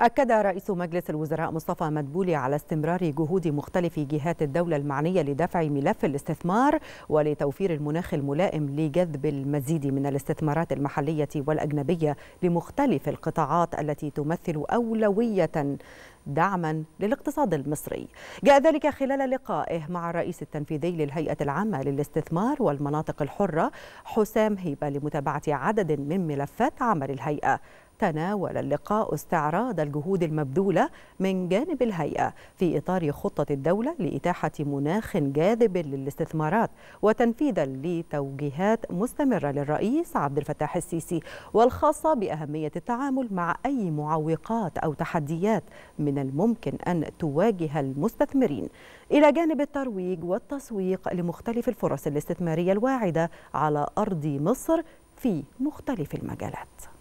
أكد رئيس مجلس الوزراء مصطفى مدبولي على استمرار جهود مختلف جهات الدولة المعنية لدفع ملف الاستثمار ولتوفير المناخ الملائم لجذب المزيد من الاستثمارات المحلية والأجنبية لمختلف القطاعات التي تمثل أولوية دعما للاقتصاد المصري جاء ذلك خلال لقائه مع الرئيس التنفيذي للهيئة العامة للاستثمار والمناطق الحرة حسام هيبة لمتابعة عدد من ملفات عمل الهيئة تناول اللقاء استعراض الجهود المبذولة من جانب الهيئة في إطار خطة الدولة لإتاحة مناخ جاذب للاستثمارات وتنفيذا لتوجيهات مستمرة للرئيس عبد الفتاح السيسي والخاصة بأهمية التعامل مع أي معوقات أو تحديات من الممكن أن تواجه المستثمرين إلى جانب الترويج والتسويق لمختلف الفرص الاستثمارية الواعدة على أرض مصر في مختلف المجالات